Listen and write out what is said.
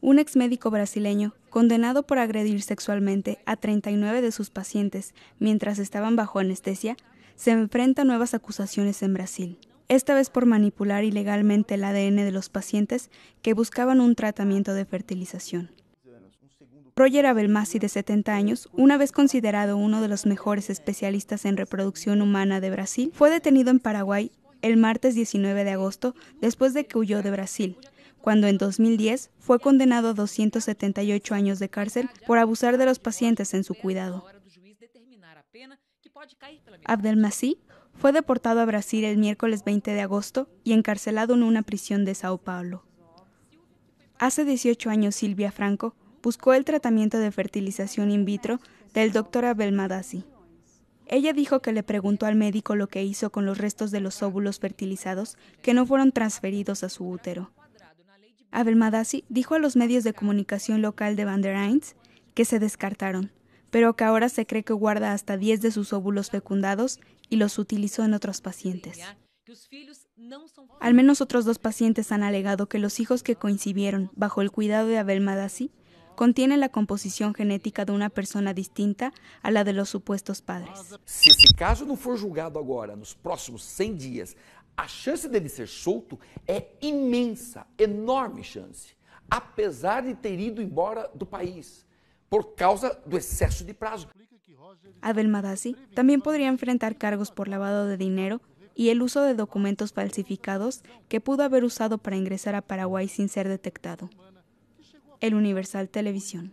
Un ex médico brasileño, condenado por agredir sexualmente a 39 de sus pacientes mientras estaban bajo anestesia, se enfrenta a nuevas acusaciones en Brasil, esta vez por manipular ilegalmente el ADN de los pacientes que buscaban un tratamiento de fertilización. Roger Abelmasi, de 70 años, una vez considerado uno de los mejores especialistas en reproducción humana de Brasil, fue detenido en Paraguay el martes 19 de agosto después de que huyó de Brasil, cuando en 2010 fue condenado a 278 años de cárcel por abusar de los pacientes en su cuidado. Abdelmasih fue deportado a Brasil el miércoles 20 de agosto y encarcelado en una prisión de Sao Paulo. Hace 18 años Silvia Franco buscó el tratamiento de fertilización in vitro del doctor Abdelmadassi. Ella dijo que le preguntó al médico lo que hizo con los restos de los óvulos fertilizados que no fueron transferidos a su útero. Abel Madassi dijo a los medios de comunicación local de Van der que se descartaron, pero que ahora se cree que guarda hasta 10 de sus óvulos fecundados y los utilizó en otros pacientes. Al menos otros dos pacientes han alegado que los hijos que coincidieron bajo el cuidado de Abel Madassi contienen la composición genética de una persona distinta a la de los supuestos padres. Si ese caso no fue juzgado ahora, en los próximos 100 días, a chance dele ser solto é imensa, enorme chance, apesar de ter ido embora do país por causa do excesso de prazo. Abel Madassi también podría enfrentar cargos por lavado de dinero y el uso de documentos falsificados que pudo haber usado para ingresar a Paraguay sin ser detectado. El Universal Televisión.